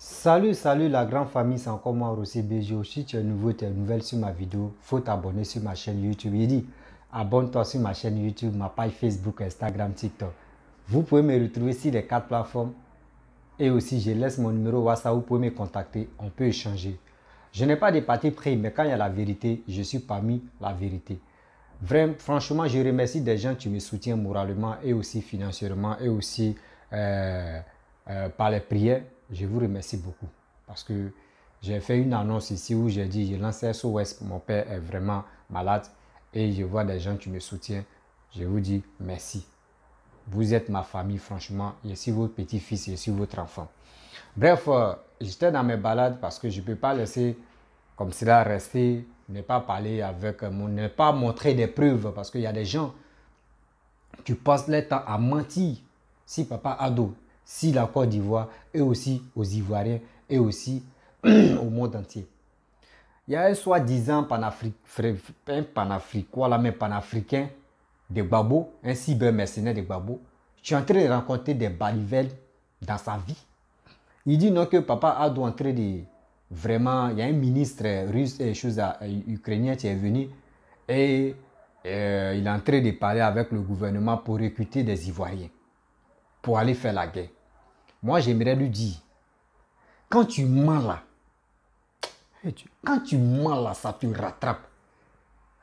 Salut, salut la grande famille, c'est encore moi Rossi Bejo. Si tu es nouveau, tu es nouvelle sur ma vidéo, faut t'abonner sur ma chaîne YouTube. Il dit, abonne-toi sur ma chaîne YouTube, ma page Facebook, Instagram, TikTok. Vous pouvez me retrouver sur les quatre plateformes. Et aussi, je laisse mon numéro WhatsApp, vous pouvez me contacter, on peut échanger. Je n'ai pas de parti pris, mais quand il y a la vérité, je suis parmi la vérité. Vraiment, franchement, je remercie des gens qui me soutiennent moralement et aussi financièrement et aussi euh, euh, par les prières je vous remercie beaucoup parce que j'ai fait une annonce ici où j'ai dit, je lance SOS, mon père est vraiment malade et je vois des gens qui me soutiennent. Je vous dis merci. Vous êtes ma famille, franchement. Je suis votre petit-fils, je suis votre enfant. Bref, euh, j'étais dans mes balades parce que je ne peux pas laisser comme cela rester, ne pas parler avec mon, ne pas montrer des preuves parce qu'il y a des gens qui passent leur temps à mentir. Si papa Ado, si la Côte d'Ivoire et aussi aux Ivoiriens et aussi au monde entier. Il y a un soi-disant panafricain, panafricain de Gbabo, un cyber-mercenaire de Gbabo, Je es en train de rencontrer des balivelles dans sa vie. Il dit non que papa a dû entrer de, vraiment, il y a un ministre russe et euh, chose euh, ukrainien qui est venu et euh, il est en train de parler avec le gouvernement pour recruter des Ivoiriens pour aller faire la guerre. Moi, j'aimerais lui dire, quand tu mens là, quand tu mens là, ça te rattrape.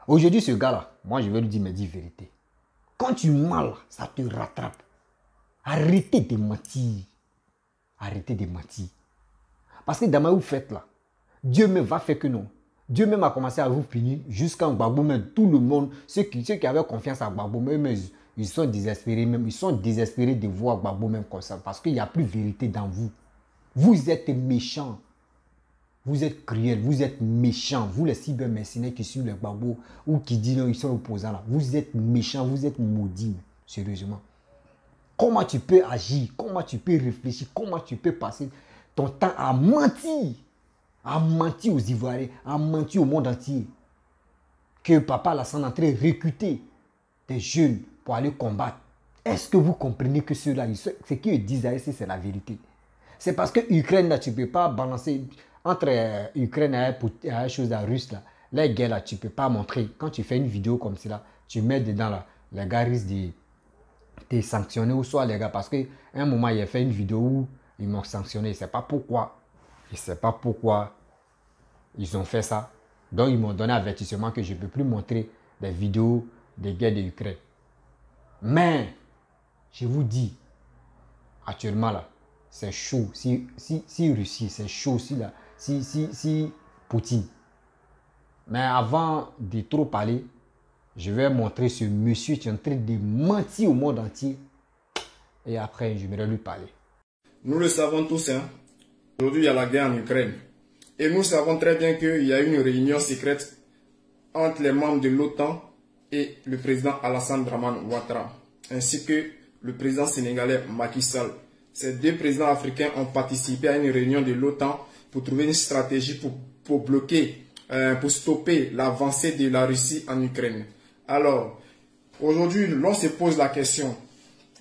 Aujourd'hui, ce gars-là, moi, je vais lui dire, mais dis vérité. Quand tu mens là, ça te rattrape. Arrêtez de mentir. Arrêtez de mentir. Parce que dans ma vous faites là, Dieu me va faire que non. Dieu même a commencé à vous punir jusqu'à baboumène. tout le monde, ceux qui, qui avaient confiance à eux même, ils sont désespérés même. Ils sont désespérés de voir Gbagbo même comme ça. Parce qu'il n'y a plus vérité dans vous. Vous êtes méchants. Vous êtes cruels. Vous êtes méchants. Vous, les cybermercenaires qui suivent les Gbagbo ou qui disent ils sont opposants là. Vous êtes méchants. Vous êtes maudits. Sérieusement. Comment tu peux agir Comment tu peux réfléchir Comment tu peux passer ton temps à mentir À mentir aux Ivoiriens, à mentir au monde entier. Que papa la est en train de des jeunes pour aller combattre. Est-ce que vous comprenez que ceux-là, ce qu'ils disent ici, c'est la vérité C'est parce que Ukraine, là, tu ne peux pas balancer entre euh, Ukraine et la chose la russe, là, les guerres, là, tu ne peux pas montrer. Quand tu fais une vidéo comme cela, tu mets dedans, là, les gars risquent de te sanctionné ou soit les gars parce que un moment il a fait une vidéo où ils m'ont sanctionné je ne sais pas pourquoi je ne sais pas pourquoi ils ont fait ça donc ils m'ont donné avertissement que je ne peux plus montrer des vidéos des guerres de l'Ukraine mais, je vous dis, actuellement là, c'est chaud. Si, si, si Russie, c'est chaud. aussi là, si, si, si Poutine. Mais avant de trop parler, je vais montrer ce monsieur qui est en train de mentir au monde entier. Et après, je vais lui parler. Nous le savons tous, hein. Aujourd'hui, il y a la guerre en Ukraine. Et nous savons très bien qu'il y a une réunion secrète entre les membres de l'OTAN le président Alassane Draman Ouattara, ainsi que le président sénégalais Macky Sall. Ces deux présidents africains ont participé à une réunion de l'OTAN pour trouver une stratégie pour, bloquer, euh, pour stopper l'avancée de la Russie en Ukraine. Alors, aujourd'hui, l'on se pose la question,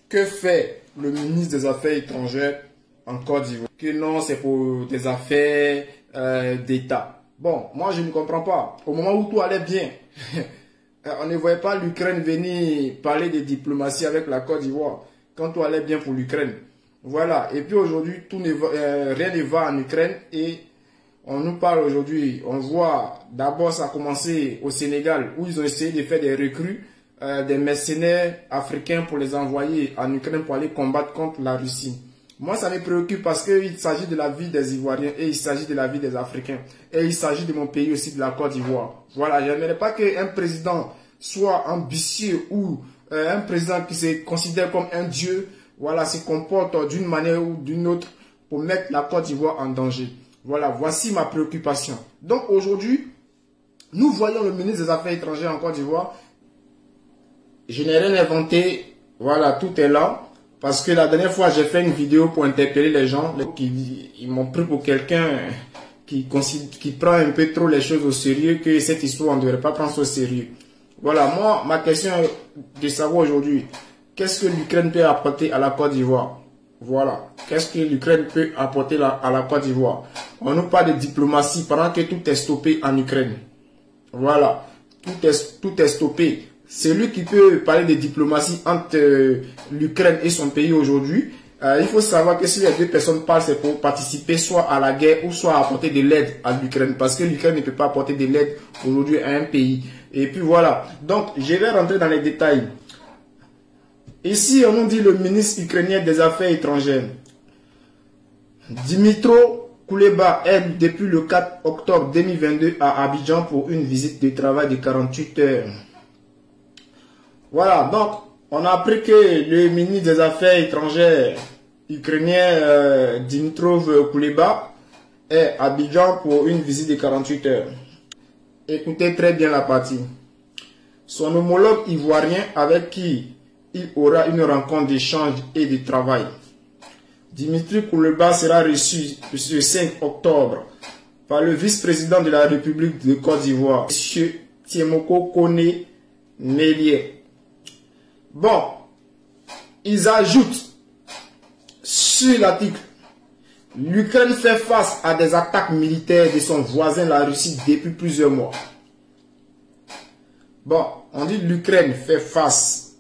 que fait le ministre des Affaires étrangères en Côte d'Ivoire Que non, c'est pour des affaires euh, d'État. Bon, moi je ne comprends pas. Au moment où tout allait bien, Euh, on ne voyait pas l'Ukraine venir parler de diplomatie avec la Côte d'Ivoire quand tout allait bien pour l'Ukraine. Voilà. Et puis aujourd'hui, euh, rien ne va en Ukraine et on nous parle aujourd'hui. On voit d'abord ça a commencé au Sénégal où ils ont essayé de faire des recrues, euh, des mercenaires africains pour les envoyer en Ukraine pour aller combattre contre la Russie. Moi, ça me préoccupe parce qu'il s'agit de la vie des Ivoiriens et il s'agit de la vie des Africains. Et il s'agit de mon pays aussi, de la Côte d'Ivoire. Voilà, je n'aimerais pas qu'un président soit ambitieux ou euh, un président qui se considère comme un dieu, voilà, se comporte d'une manière ou d'une autre pour mettre la Côte d'Ivoire en danger. Voilà, voici ma préoccupation. Donc aujourd'hui, nous voyons le ministre des Affaires étrangères en Côte d'Ivoire. Je n'ai rien inventé. Voilà, tout est là. Parce que la dernière fois, j'ai fait une vidéo pour interpeller les gens qui ils m'ont pris pour quelqu'un qui, qui prend un peu trop les choses au sérieux, que cette histoire, on ne devrait pas prendre ça au sérieux. Voilà, moi, ma question de savoir aujourd'hui, qu'est-ce que l'Ukraine peut apporter à la Côte d'Ivoire Voilà, qu'est-ce que l'Ukraine peut apporter à la Côte d'Ivoire On nous parle de diplomatie pendant que tout est stoppé en Ukraine. Voilà, tout est stoppé c'est lui qui peut parler de diplomatie entre euh, l'Ukraine et son pays aujourd'hui, euh, il faut savoir que si les deux personnes parlent, c'est pour participer soit à la guerre ou soit apporter de l'aide à l'Ukraine. Parce que l'Ukraine ne peut pas apporter de l'aide aujourd'hui à un pays. Et puis voilà. Donc, je vais rentrer dans les détails. Ici, on nous dit le ministre ukrainien des Affaires étrangères. Dimitro Kouleba est depuis le 4 octobre 2022 à Abidjan pour une visite de travail de 48 heures. Voilà, donc on a appris que le ministre des Affaires étrangères ukrainien euh, Dimitrov Kouleba est à Abidjan pour une visite de 48 heures. Écoutez très bien la partie. Son homologue ivoirien avec qui il aura une rencontre d'échange et de travail. Dimitri Kouleba sera reçu le 5 octobre par le vice-président de la République de Côte d'Ivoire, M. Tiemoko Kone Nelie. Bon, ils ajoutent sur l'article L'Ukraine fait face à des attaques militaires de son voisin, la Russie, depuis plusieurs mois. Bon, on dit l'Ukraine fait face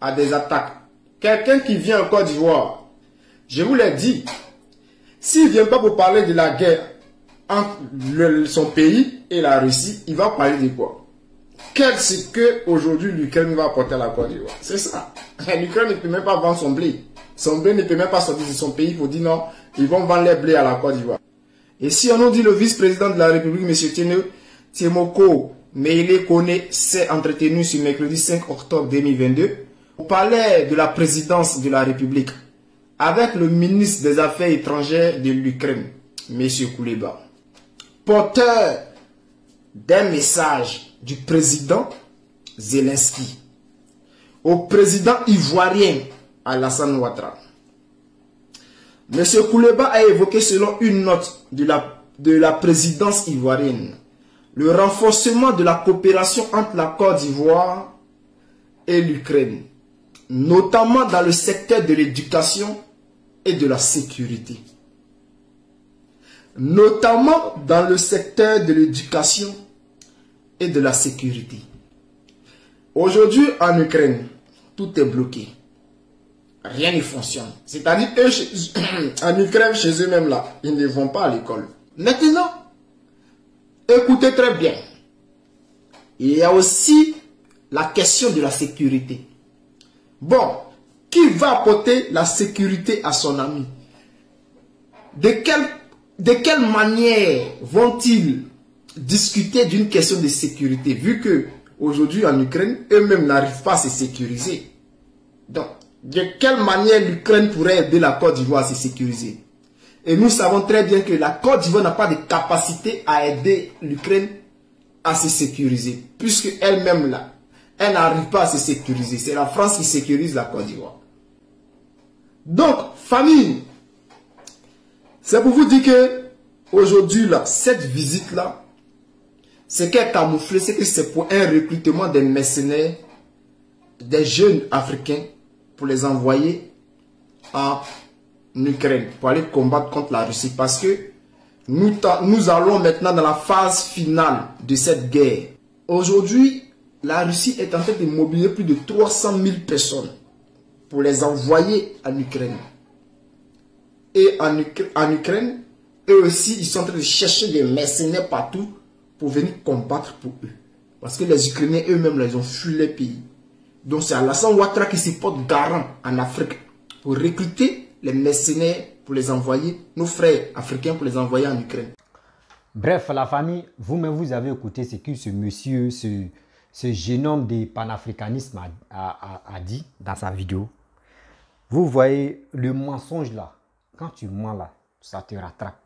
à des attaques. Quelqu'un qui vient en Côte d'Ivoire, je vous l'ai dit, s'il ne vient pas pour parler de la guerre entre son pays et la Russie, il va parler de quoi Qu'est-ce que aujourd'hui l'Ukraine va apporter à la Côte d'Ivoire C'est ça. L'Ukraine ne peut même pas vendre son blé. Son blé ne peut même pas sortir de son pays. Il faut dire non, ils vont vendre les blés à la Côte d'Ivoire. Et si on nous dit le vice-président de la République, M. il est Kone, s'est entretenu ce mercredi 5 octobre 2022 au palais de la présidence de la République avec le ministre des Affaires étrangères de l'Ukraine, M. Kouleba, porteur d'un message du président Zelensky au président ivoirien Alassane Ouattara. Monsieur Kouleba a évoqué selon une note de la, de la présidence ivoirienne le renforcement de la coopération entre la Côte d'Ivoire et l'Ukraine, notamment dans le secteur de l'éducation et de la sécurité. Notamment dans le secteur de l'éducation et de la sécurité. Aujourd'hui, en Ukraine, tout est bloqué. Rien ne fonctionne. C'est-à-dire, en Ukraine, chez eux-mêmes, là, ils ne vont pas à l'école. Maintenant, écoutez très bien. Il y a aussi la question de la sécurité. Bon, qui va apporter la sécurité à son ami De quelle, de quelle manière vont-ils discuter d'une question de sécurité, vu que aujourd'hui en Ukraine, eux-mêmes n'arrivent pas à se sécuriser. Donc, de quelle manière l'Ukraine pourrait aider la Côte d'Ivoire à se sécuriser Et nous savons très bien que la Côte d'Ivoire n'a pas de capacité à aider l'Ukraine à se sécuriser, puisque elle-même là, elle n'arrive pas à se sécuriser. C'est la France qui sécurise la Côte d'Ivoire. Donc, famille, c'est pour vous dire que aujourd'hui cette visite là, ce qui est camouflé, c'est que c'est pour un recrutement des mercenaires, des jeunes africains, pour les envoyer en Ukraine, pour aller combattre contre la Russie. Parce que nous, nous allons maintenant dans la phase finale de cette guerre. Aujourd'hui, la Russie est en train de mobiliser plus de 300 000 personnes pour les envoyer en Ukraine. Et en, en Ukraine, eux aussi, ils sont en train de chercher des mercenaires partout pour venir combattre pour eux. Parce que les Ukrainiens eux-mêmes, ils ont fui les pays. Donc c'est Alassane Ouattara qui se porte garant en Afrique pour recruter les mercenaires pour les envoyer, nos frères africains pour les envoyer en Ukraine. Bref, la famille, vous-même, vous avez écouté ce que ce monsieur, ce, ce jeune homme des panafricanisme a, dit dans sa vidéo. Vous voyez le mensonge là. Quand tu mens là, ça te rattrape.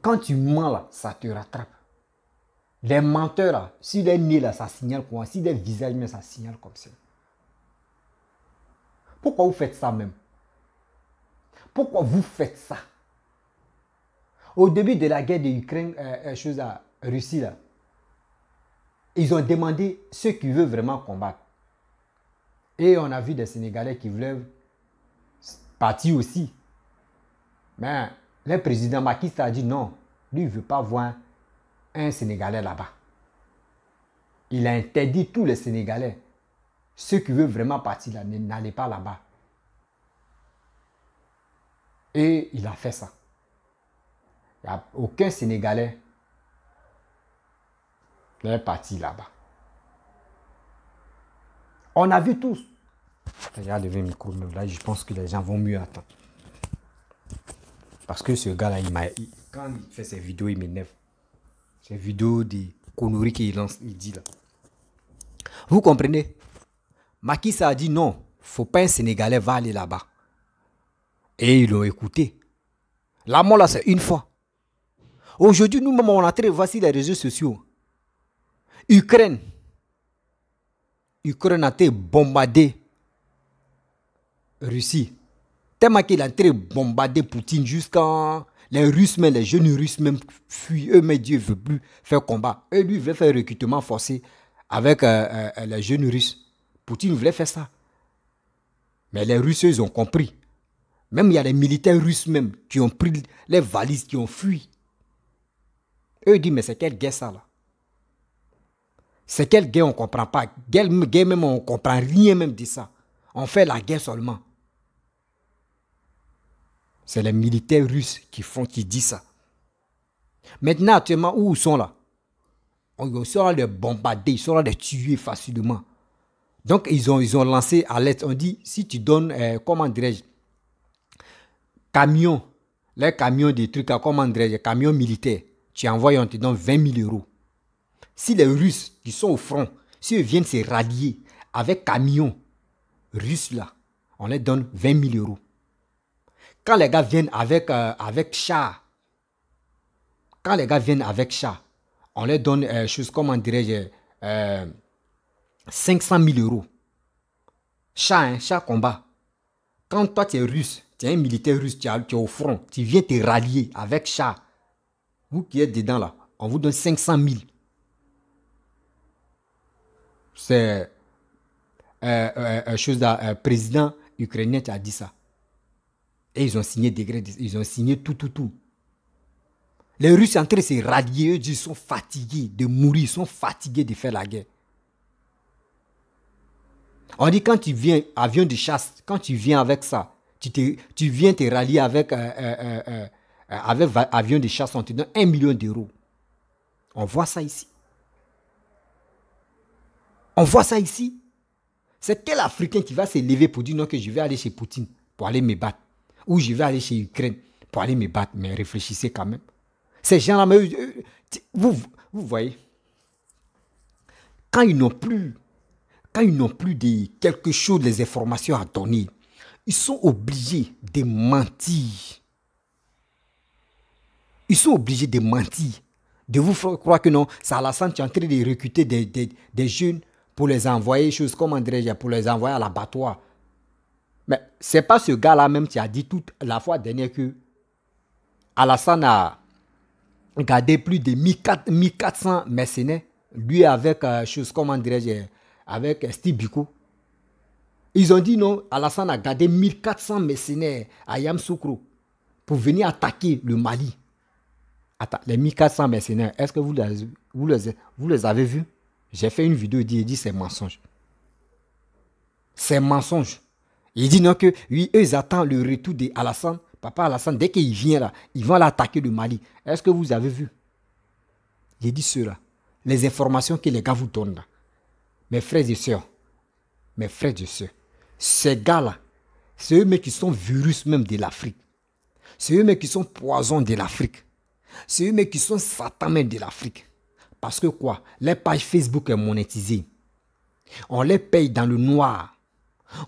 Quand tu mens là, ça te rattrape. Les menteurs, ah, si les nez, là, ça signale quoi Si des visages, ça signale comme ça. Pourquoi vous faites ça même Pourquoi vous faites ça Au début de la guerre de l'Ukraine, euh, euh, chose à Russie, là, ils ont demandé ceux qui veulent vraiment combattre. Et on a vu des Sénégalais qui voulaient partir aussi. Mais le président Macky a dit non, lui, il ne veut pas voir un Sénégalais là-bas. Il a interdit tous les Sénégalais. Ceux qui veulent vraiment partir là, n'allez pas là-bas. Et il a fait ça. Il aucun Sénégalais n'est parti là-bas. On a vu tous. Regarde le micro, là, je pense que les gens vont mieux attendre. Parce que ce gars-là, il m'a. Quand il fait ses vidéos, il m'énerve. Ces vidéo de Konori qu'il il dit là. Vous comprenez Macky ça a dit non, faut pas un Sénégalais va aller là-bas. Et ils l'ont écouté. La mort là, c'est une fois. Aujourd'hui, nous on a très voici les réseaux sociaux. Ukraine. Ukraine a été bombardée. Russie. Tellement qu'il a été bombardé Poutine jusqu'en les Russes, même, les jeunes Russes même fuient eux, mais Dieu ne veut plus faire combat. Eux, lui, veulent faire recrutement forcé avec euh, euh, euh, les jeunes Russes. Poutine voulait faire ça. Mais les Russes, ils ont compris. Même il y a les militaires russes même qui ont pris les valises, qui ont fui. Eux disent, mais c'est quelle guerre ça là C'est quelle guerre on ne comprend pas. Guerre, guerre même on ne comprend rien même de ça. On fait la guerre seulement. C'est les militaires russes qui font, qui disent ça. Maintenant, actuellement, où ils sont là On là les bombarder, ils là les tuer facilement. Donc, ils ont, ils ont lancé alerte. On dit, si tu donnes, euh, comment dirais-je, camions, les camions des trucs, comment dirais-je, camions militaires, tu envoies, on te donne 20 000 euros. Si les Russes qui sont au front, si eux viennent se rallier avec camions russes là, on les donne 20 000 euros. Quand les gars viennent avec, euh, avec chat, quand les gars viennent avec chat, on leur donne, dirais-je, 500 000 euros. Chat, hein, chat combat. Quand toi, tu es russe, tu es un militaire russe, tu es, au front, tu viens te rallier avec chat. Vous qui êtes dedans là, on vous donne 500 000. C'est euh, euh, euh chose président ukrainien qui a dit ça. Et ils ont signé grèves, ils ont signé tout, tout, tout. Les Russes sont en train de se ils sont fatigués de mourir, ils sont fatigués de faire la guerre. On dit quand tu viens, avion de chasse, quand tu viens avec ça, tu, tu viens te rallier avec, euh, euh, euh, avec avion de chasse, on te donne un million d'euros. On voit ça ici. On voit ça ici. C'est quel Africain qui va se lever pour dire non que je vais aller chez Poutine pour aller me battre ou je vais aller chez Ukraine pour aller me battre. Mais réfléchissez quand même. Ces gens-là, vous, vous voyez, quand ils n'ont plus, quand ils n'ont plus quelque chose, des informations à donner, ils sont obligés de mentir. Ils sont obligés de mentir. De vous croire que non, c'est tu es en train de recruter des, jeunes pour les envoyer, choses comme André, pour les envoyer à l'abattoir. Mais ce n'est pas ce gars-là même qui a dit toute la fois dernière que Alassane a gardé plus de 1400 mercenaires, lui avec, euh, chose, comment euh, avec euh, Steve Biko. Ils ont dit non, Alassane a gardé 1400 mercenaires à Yamsoukro pour venir attaquer le Mali. Attends, les 1400 mercenaires, est-ce que vous les, vous les, vous les avez vus J'ai fait une vidéo dit, dit c'est mensonge. C'est mensonge. Il dit non que oui, eux attendent le retour de Alassane. Papa Alassane, dès qu'il vient là, ils vont l'attaquer le Mali. Est-ce que vous avez vu Il dit cela. Les informations que les gars vous donnent Mes frères et sœurs, mes frères et sœurs, ces gars-là, c'est eux qui sont virus même de l'Afrique. C'est eux qui sont poison de l'Afrique. C'est eux qui sont satan même de l'Afrique. Parce que quoi Les pages Facebook sont monétisées. On les paye dans le noir.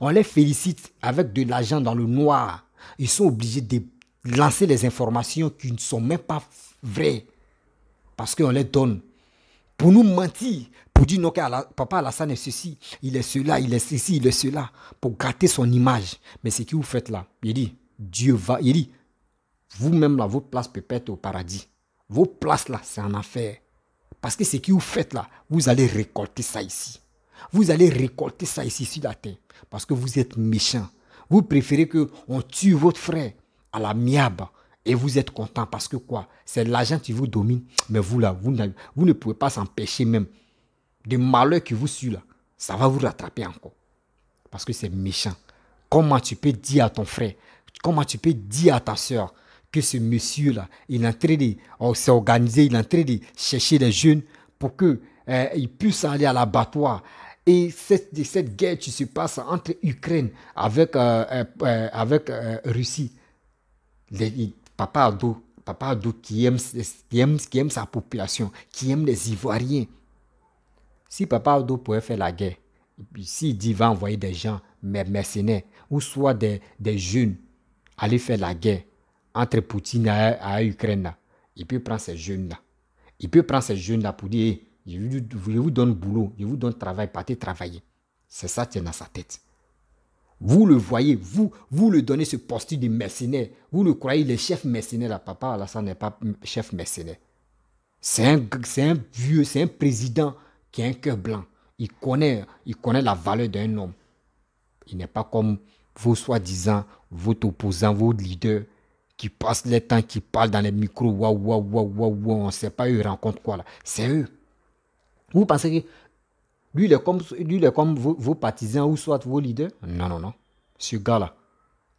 On les félicite avec de l'argent dans le noir. Ils sont obligés de lancer les informations qui ne sont même pas vraies. Parce qu'on les donne. Pour nous mentir. Pour dire non, papa Alassane est ceci, il est cela, il est ceci, il est cela. Pour gâter son image. Mais ce que vous faites là, il dit, Dieu va. Il dit, vous-même là, votre place peut être au paradis. Vos places là, c'est en affaire. Parce que ce que vous faites là, vous allez récolter ça ici. Vous allez récolter ça ici sur la terre parce que vous êtes méchant. Vous préférez que on tue votre frère à la miab et vous êtes content parce que quoi C'est l'argent qui vous domine. Mais vous là, vous, ne pouvez pas s'empêcher même des malheurs qui vous suivent là. Ça va vous rattraper encore. Parce que c'est méchant. Comment tu peux dire à ton frère Comment tu peux dire à ta soeur que ce monsieur-là, il est en train de oh, il est en train de chercher des jeunes pour qu'il euh, puisse aller à l'abattoir, et cette, cette guerre qui se passe entre Ukraine avec, euh, euh, euh, avec Russie, Papa Ado, Papa qui aime, qui, qui aime sa population, qui aime les Ivoiriens. Si Papa Ado pouvait faire la guerre, s'il dit va envoyer des gens mais mercenaires ou soit des, des jeunes aller faire la guerre entre Poutine et, à, Ukraine, il peut prendre ces jeunes-là. Il peut prendre ces jeunes-là pour dire je vous donne boulot, je vous donne travail, partez travailler. C'est ça qui est dans sa tête. Vous le voyez, vous, vous le donnez ce postulat de mercenaire. Vous le croyez, les chefs mercenaires, là, papa ça n'est pas chef mercenaire. C'est un, vieux, c'est un président qui a un cœur blanc. Il connaît, il connaît la valeur d'un homme. Il n'est pas comme vos soi-disant, vos opposants, vos leaders qui passent le temps, qui parlent dans les micros, waouh, waouh, waouh, waouh, on ne sait pas, eux rencontrent quoi là. C'est eux. Vous pensez que lui, il est comme, vos, partisans ou soit vos leaders Non, non, non. Ce gars-là,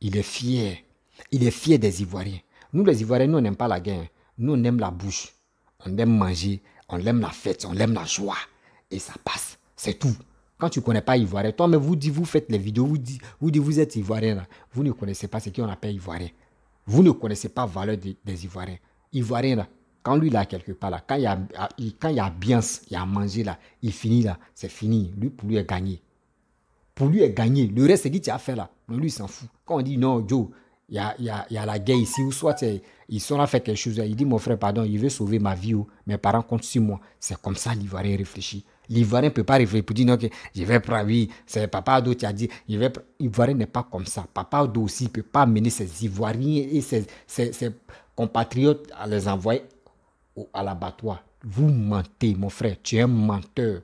il est fier. Il est fier des Ivoiriens. Nous, les Ivoiriens, nous, on n'aime pas la guerre. Nous, on aime la bouche. On aime manger. On aime la fête. On aime la joie. Et ça passe. C'est tout. Quand tu ne connais pas Ivoirien, toi, mais vous dites, vous faites les vidéos, vous dites, vous, dites, vous êtes Ivoirien. Vous ne connaissez pas ce qu'on appelle Ivoirien. Vous ne connaissez pas la valeur des, des Ivoiriens. Ivoirien, là, quand lui, là, quelque part, là, quand il y a, ah, quand il y a bien, il a à manger, là, il finit, là, c'est fini. Lui, pour lui, est gagné. Pour lui, est gagné. Le reste, c'est qui tu as fait, là. Mais lui, il s'en fout. Quand on dit, non, Joe, il y a, la guerre ici, ou soit il saura faire quelque chose. Il dit, mon frère, pardon, il veut sauver ma vie, ou oh. mes parents comptent sur moi. C'est comme ça, l'Ivoirien réfléchit. L'Ivoirien ne peut pas réfléchir pour dire, non, je vais prendre, oui, c'est Papa Ado qui a dit, il L'Ivoirien n'est pas comme ça. Papa Ado aussi ne peut pas mener ses Ivoiriens et ses compatriotes à les envoyer à Vous mentez, mon frère. Tu es un menteur.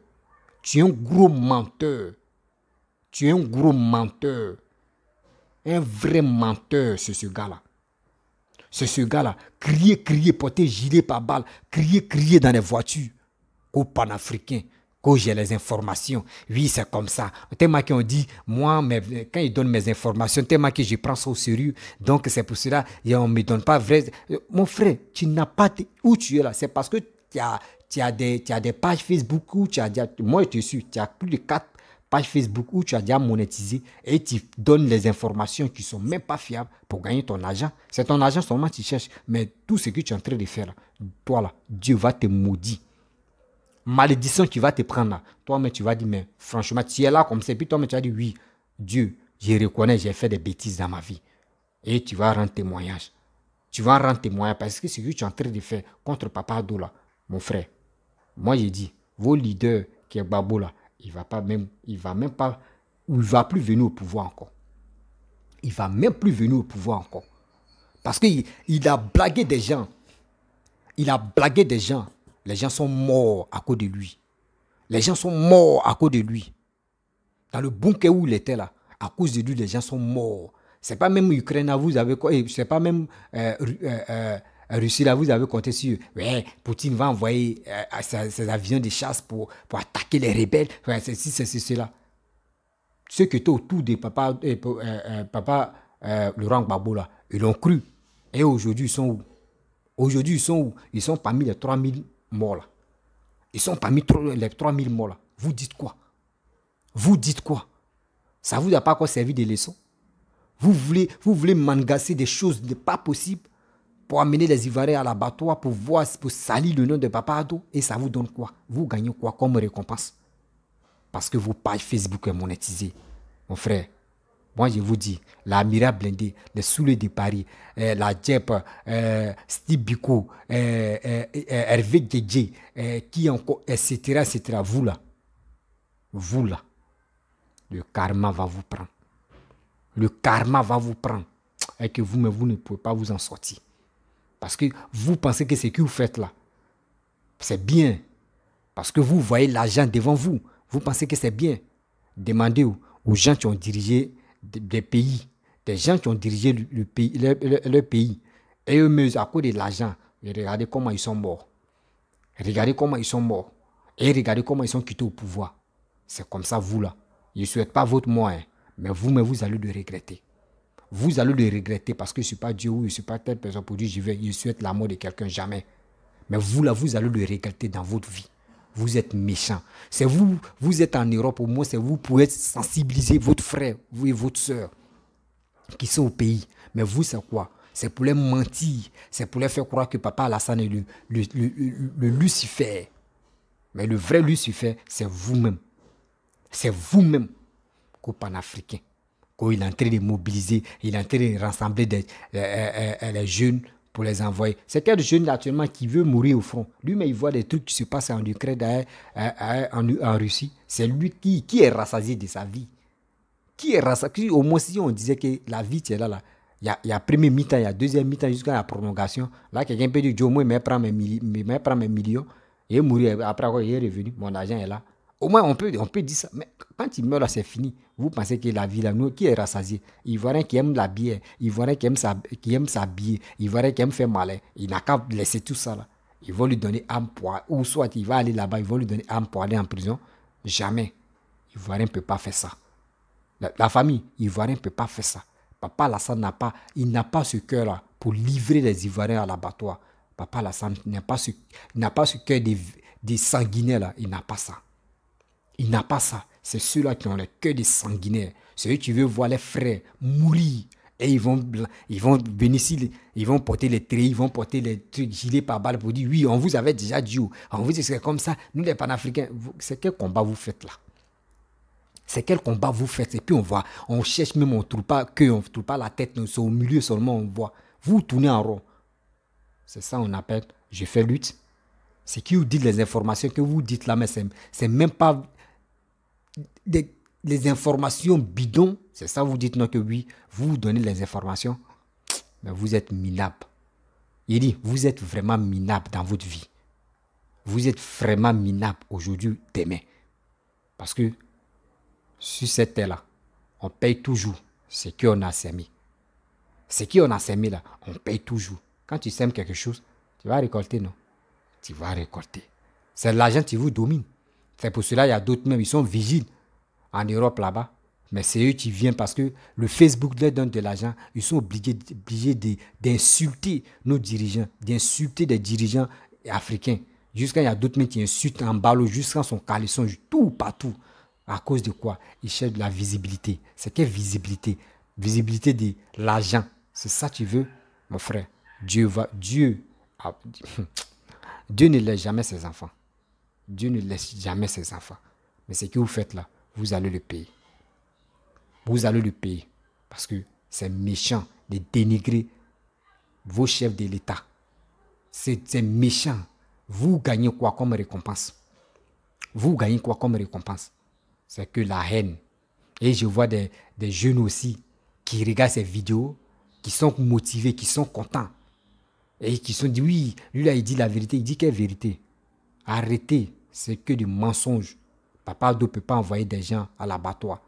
Tu es un gros menteur. Tu es un gros menteur. Un vrai menteur, c'est ce gars-là. C'est ce gars-là. Crier, crier, porter gilet par balle. Crier, crier dans les voitures. Au panafricain que j'ai les informations. Oui, c'est comme ça. qui qu'on dit, moi, mais quand ils donnent mes informations, tellement que je prends ça au sérieux. Donc, c'est pour cela, et on ne me donne pas vrai. Euh, mon frère, tu n'as pas. Où tu es là C'est parce que tu as, des, as des pages Facebook où tu as. déjà, Moi, je te suis, tu as plus de 4 pages Facebook où tu as déjà monétisé et tu donnes les informations qui ne sont même pas fiables pour gagner ton argent. C'est ton argent seulement que tu cherches. Mais tout ce que tu es en train de faire, toi là, Dieu va te maudire malédiction qui va te prendre, toi-même, tu vas dire, mais franchement, tu es là comme ça. Puis toi-même, tu vas dire, oui, Dieu, je reconnais, j'ai fait des bêtises dans ma vie. Et tu vas rendre témoignage. Tu vas rendre témoignage parce que ce que tu es en train de faire contre Papa Adola, mon frère, moi, j'ai dit, vos leaders, qui est Babo là, il va pas même, il va même pas, il va plus venir au pouvoir encore. Il va même plus venir au pouvoir encore. Parce qu'il il a blagué des gens. Il a blagué des gens. Les gens sont morts à cause de lui. Les gens sont morts à cause de lui. Dans le bunker où il était là, à cause de lui, les gens sont morts. C'est pas même Ukraine vous avez eh, c'est pas même euh, euh, euh, Russie là, vous avez compté sur Poutine va envoyer ses, avions de chasse pour, pour attaquer les rebelles. Enfin, c'est cela. Ceux qui étaient autour de papa, papa Laurent Gbagbo là, ils l'ont cru. Et aujourd'hui, ils sont où Aujourd'hui, ils sont où Ils sont parmi les 3000 morts là. Ils sont parmi les 3000 morts là. Vous dites quoi Vous dites quoi Ça vous a pas quoi servi de leçon vous voulez, vous voulez mangasser des choses de pas possibles pour amener les Ivarés à l'abattoir, pour voir, pour salir le nom de Papa Ado. Et ça vous donne quoi Vous gagnez quoi comme récompense Parce que vos pages Facebook sont monétisées. mon frère. Moi, je vous dis, la Blindé, le soule de Paris, euh, la Djep, euh, Steve Biko, euh, Hervé qui encore, etc., etc. Vous là, vous là, le karma va vous prendre. Le karma va vous prendre. Et que vous, mais vous ne pouvez pas vous en sortir. Parce que vous pensez que ce que vous faites là, c'est bien. Parce que vous voyez l'argent devant vous. Vous pensez que c'est bien. Demandez aux gens qui ont dirigé des pays, des gens qui ont dirigé le, pays, le, pays. Et eux-mêmes, à cause de l'argent, regardez comment ils sont morts. Regardez comment ils sont morts. Et regardez comment ils sont quittés au pouvoir. C'est comme ça, vous là. ils ne souhaite pas votre moi, hein, mais vous, mais vous allez le regretter. Vous allez le regretter parce que je ne suis pas Dieu ou je ne suis pas telle personne pour dire je vais, je souhaite la mort de quelqu'un, jamais. Mais vous là, vous allez le regretter dans votre vie vous êtes méchant. C'est vous, vous êtes en Europe, au moins c'est vous pouvez sensibiliser votre frère, vous et votre soeur qui sont au pays. Mais vous, c'est quoi C'est pour les mentir, c'est pour les faire croire que papa Alassane est le, Lucifer. Mais le vrai Lucifer, c'est vous-même. C'est vous-même qu'au panafricain. Quand il est en train de mobiliser, il est en train de rassembler des, euh, euh, euh, les jeunes pour les envoyer. C'est de jeune naturellement qui veut mourir au fond. Lui, mais il voit des trucs qui se passent en Ukraine, euh, euh, en, en Russie. C'est lui qui, est rassasié de sa vie. Qui est rassasié Au moins, si on disait que la vie, c'est là, là. Il y a, il y premier mi-temps, il y a deuxième mi-temps jusqu'à la prolongation. Là, quelqu'un peut dire, au il mes, millions et mourir. Après, il est revenu. Mon argent est là. Au moins, on peut, on peut dire ça. Mais quand il meurt là, c'est fini. Vous pensez que la vie, là, nous, qui est rassasiée Ivoirien qui aime la bière, Ivoirien qui aime s'habiller, Ivoirien qui aime faire malin. Il n'a qu'à laisser tout ça là. Ils vont lui donner un poids. Ou soit il va aller là-bas, ils vont lui donner un poids aller en prison. Jamais. Ivoirien ne peut pas faire ça. La, famille, Ivoirien ne peut pas faire ça. Papa Lassane n'a pas, il n'a pas ce cœur-là pour livrer les Ivoiriens à l'abattoir. Papa Lassane n'a pas ce, ce cœur des, des sanguinaires Il n'a pas ça. Il n'a pas ça. C'est ceux-là qui ont les cœurs des sanguinaires. Ceux qui veulent voir les frères mourir. Et ils vont, ils vont venir ils vont porter les traits, ils vont porter les trucs gilets par balles pour dire oui, on vous avait déjà dit, oh, on vous disait comme ça, nous les panafricains, c'est quel combat vous faites là c'est quel combat vous faites. Et puis on voit, on cherche même, on ne trouve pas que, on trouve pas la tête, c'est au milieu seulement, on voit. Vous tournez en rond. C'est ça on appelle, je fais lutte. C'est qui vous dit les informations que vous dites là, mais c'est même pas les informations bidons, c'est ça, vous dites non que oui, vous, donnez les informations, mais vous êtes minable. Il dit, vous êtes vraiment minable dans votre vie. Vous êtes vraiment minable aujourd'hui, demain. Parce que sur cette terre-là, on paye toujours ce qu'on a semé. Ce qu'on a semé là, on paye toujours. Quand tu sèmes quelque chose, tu vas récolter, non Tu vas récolter. C'est l'argent qui vous domine. C'est pour cela il y a d'autres même, ils sont vigiles en Europe là-bas. Mais c'est eux qui viennent parce que le Facebook leur donne de l'argent. Ils sont obligés, obligés d'insulter nos dirigeants, d'insulter des dirigeants africains. Jusqu'à il y a d'autres mêmes qui insultent en ballot, jusqu'à son caleçon, tout, partout. À cause de quoi Ils cherchent de la visibilité. C'est quelle visibilité Visibilité de l'argent. C'est ça que tu veux, mon frère. Dieu va. Dieu. Dieu ne laisse jamais ses enfants. Dieu ne laisse jamais ses enfants. Mais ce que vous faites là, vous allez le payer. Vous allez le payer. Parce que c'est méchant de dénigrer vos chefs de l'État. C'est méchant. Vous gagnez quoi comme récompense Vous gagnez quoi comme récompense C'est que la haine. Et je vois des, jeunes aussi qui regardent ces vidéos, qui sont motivés, qui sont contents. Et qui sont dit, oui, lui là, il dit la vérité, il dit quelle vérité Arrêtez, c'est que du mensonge. Papa ne peut pas envoyer des gens à l'abattoir.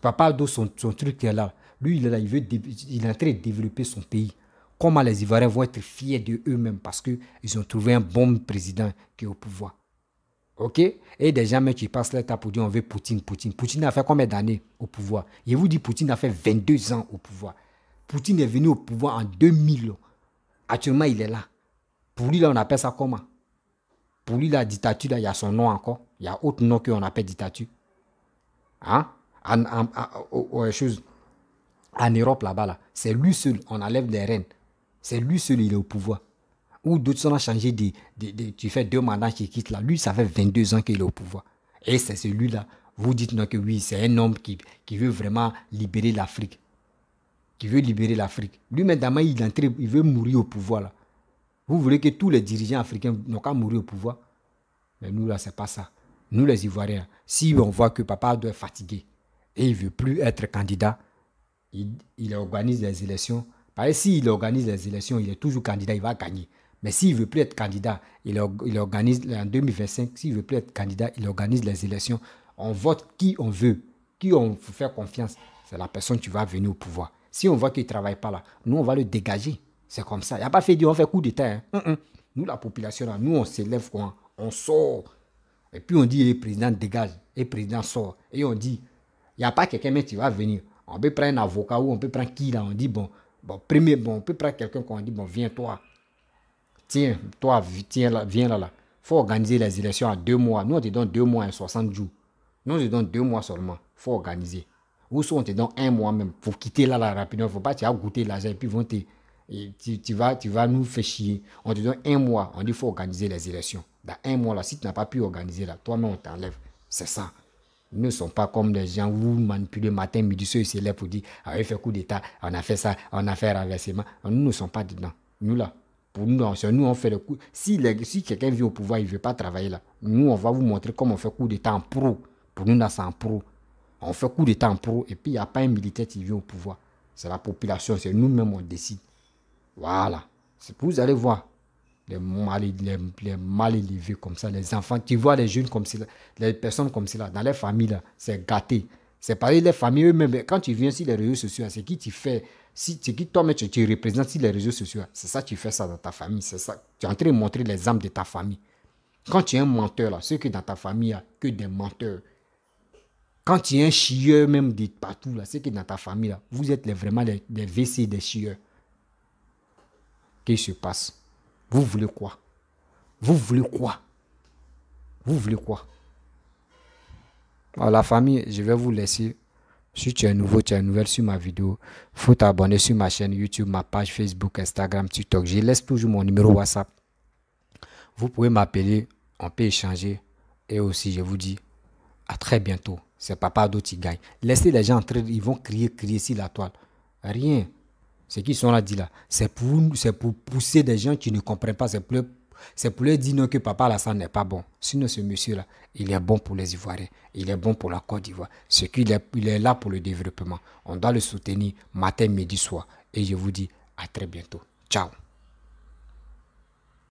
Papa Do, son, truc est là. Lui, il est là, il, veut, il est en train de développer son pays. Comment les Ivoiriens vont être fiers deux mêmes parce qu'ils ont trouvé un bon président qui est au pouvoir. OK Et des gens même qui passent l'état pour dire on veut Poutine, Poutine. Poutine a fait combien d'années au pouvoir Je vous dis, Poutine a fait 22 ans au pouvoir. Poutine est venu au pouvoir en 2000. Actuellement, il est là. Pour lui, là, on appelle ça comment pour lui, la dictature, il y a son nom encore. Il y a autre nom qu'on appelle dictature. Hein? En, Europe, là-bas, c'est lui seul, on enlève des reines. C'est lui seul, il est au pouvoir. Ou d'autres sont changé Tu fais deux mandats, qui quitte là. Lui, ça fait 22 ans qu'il est au pouvoir. Et c'est celui-là. Vous dites non que oui, c'est un homme qui, qui veut vraiment libérer l'Afrique. Qui veut libérer l'Afrique. Lui, maintenant, il, il veut mourir au pouvoir là. Vous voulez que tous les dirigeants africains n'ont qu'à mourir au pouvoir Mais nous, là, c'est pas ça. Nous, les Ivoiriens, si on voit que papa doit être fatigué et il veut plus être candidat, il, organise les élections. que s'il organise les élections, il est toujours candidat, il va gagner. Mais s'il ne veut plus être candidat, il, il organise en 2025, s'il ne veut plus être candidat, il organise les élections. On vote qui on veut, qui on fait confiance. C'est la personne qui va venir au pouvoir. Si on voit qu'il ne travaille pas là, nous, on va le dégager. C'est comme ça. Il n'y a pas fait dire on fait coup d'État. Hein. Mm, mm. Nous, la population, nous, on s'élève, on, on sort. Et puis on dit, le président dégage, et président sort. Et on dit, il n'y a pas quelqu'un, mais tu vas venir. On peut prendre un avocat ou on peut prendre qui là. On dit, bon, bon premier, bon, on peut prendre quelqu'un qu'on dit, bon, viens toi. Tiens, toi, tiens là, viens là, là. faut organiser les élections en deux mois. Nous, on te donne deux mois et 60 jours. Nous, on te donne deux mois seulement. Il faut organiser. Ou si on te donne un mois même. il faut quitter là, là, rapidement. faut pas, tu as goûté l'argent et puis vont te tu, vas, tu vas nous faire chier. On te donne un mois. On dit faut organiser les élections. Dans un mois, là, si tu n'as pas pu organiser, toi-même, on t'enlève. C'est ça. nous ne sont pas comme des gens où vous manipulez matin, midi, soir, et se pour dire on ah, a fait coup d'État, on a fait ça, on a fait renversement. Nous ne sommes pas dedans. Nous, là, pour nous, nous, on fait le coup. Si, si quelqu'un vient au pouvoir, il ne veut pas travailler là. Nous, on va vous montrer comment on fait coup d'État en pro. Pour nous, là, c'est en pro. On fait coup d'État en pro et puis il n'y a pas un militaire qui vient au pouvoir. C'est la population, c'est nous-mêmes, on décide. Voilà. Vous allez voir les mal, mal élevés comme ça, les enfants tu vois les jeunes comme cela, les personnes comme cela, dans les familles, c'est gâté. C'est pareil, les familles eux-mêmes, quand tu viens sur les réseaux sociaux, c'est qui tu fais, si, c'est qui toi-même tu, représentes sur les réseaux sociaux, c'est ça tu fais ça dans ta famille, c'est ça. Tu es en train de montrer les âmes de ta famille. Quand tu es un menteur, là, ceux que dans ta famille, a que des menteurs. Quand tu es un chieur même de partout, là, ceux qui dans ta famille, là, vous êtes vraiment les, les, WC des chieurs qui se passe. Vous voulez quoi Vous voulez quoi Vous voulez quoi Voilà, la famille, je vais vous laisser. Si tu es nouveau, tu es nouvelle sur ma vidéo, faut t'abonner sur ma chaîne YouTube, ma page Facebook, Instagram, TikTok. Je laisse toujours mon numéro WhatsApp. Vous pouvez m'appeler, on peut échanger. Et aussi, je vous dis à très bientôt. C'est Papa d'autres qui gagne. Laissez les gens entrer, ils vont crier, crier sur la toile. Rien. Ce qui sont là, dit là, c'est pour, pour pousser des gens qui ne comprennent pas. C'est pour, leur dire que papa ça n'est pas bon. Sinon, ce monsieur-là, il est bon pour les Ivoiriens. Il est bon pour la Côte d'Ivoire. Ce qu'il est, il est là pour le développement. On doit le soutenir matin, midi, soir. Et je vous dis à très bientôt. Ciao.